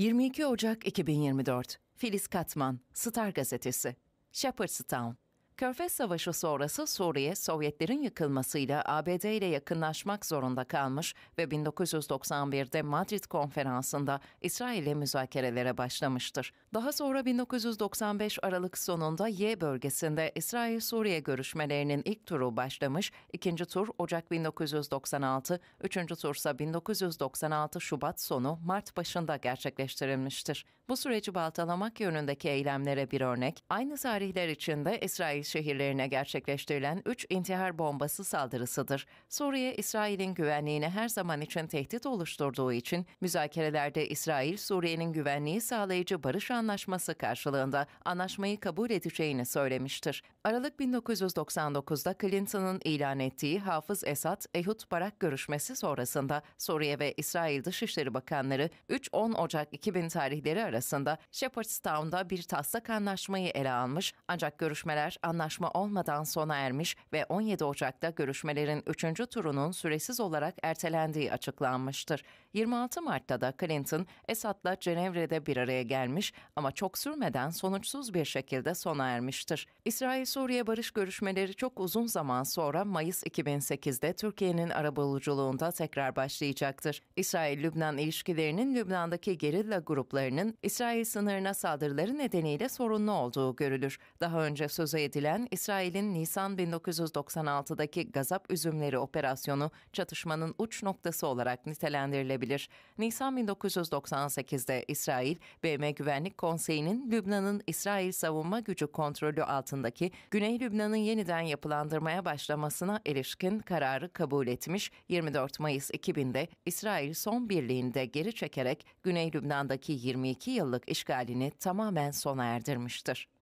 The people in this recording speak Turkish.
22 Ocak 2024 Filiz Katman, Star Gazetesi, Shepherdstown Körfez Savaşı sonrası Suriye, Sovyetlerin yıkılmasıyla ABD ile yakınlaşmak zorunda kalmış ve 1991'de Madrid Konferansı'nda İsrail ile müzakerelere başlamıştır. Daha sonra 1995 Aralık sonunda Y bölgesinde İsrail-Suriye görüşmelerinin ilk turu başlamış, ikinci tur Ocak 1996, üçüncü tursa 1996 Şubat sonu Mart başında gerçekleştirilmiştir. Bu süreci baltalamak yönündeki eylemlere bir örnek, aynı tarihler içinde İsrail şehirlerine gerçekleştirilen 3 intihar bombası saldırısıdır. Suriye, İsrail'in güvenliğini her zaman için tehdit oluşturduğu için müzakerelerde İsrail, Suriye'nin güvenliği sağlayıcı barış anlaşması karşılığında anlaşmayı kabul edeceğini söylemiştir. Aralık 1999'da Clinton'ın ilan ettiği Hafız Esad, Ehud Barak görüşmesi sonrasında Suriye ve İsrail Dışişleri Bakanları 3-10 Ocak 2000 tarihleri arasında arasında Shepherdstown'da bir taslak anlaşmayı ele almış ancak görüşmeler anlaşma olmadan sona ermiş ve 17 Ocak'ta görüşmelerin 3. turunun süresiz olarak ertelendiği açıklanmıştır. 26 Mart'ta da Clinton, Esad'la Cenevre'de bir araya gelmiş ama çok sürmeden sonuçsuz bir şekilde sona ermiştir. İsrail-Suriye barış görüşmeleri çok uzun zaman sonra Mayıs 2008'de Türkiye'nin arabuluculuğunda tekrar başlayacaktır. İsrail-Lübnan ilişkilerinin Lübnan'daki gerilla gruplarının İsrail sınırına saldırıları nedeniyle sorunlu olduğu görülür. Daha önce sözü edilen İsrail'in Nisan 1996'daki Gazap Üzümleri operasyonu çatışmanın uç noktası olarak nitelendirilebilir. Nisan 1998'de İsrail, BM Güvenlik Konseyi'nin Lübnan'ın İsrail savunma gücü kontrolü altındaki Güney Lübnan'ın yeniden yapılandırmaya başlamasına ilişkin kararı kabul etmiş. 24 Mayıs 2000'de İsrail son birliğinde geri çekerek Güney Lübnan'daki 22 yıl yıllık işgalini tamamen sona erdirmiştir.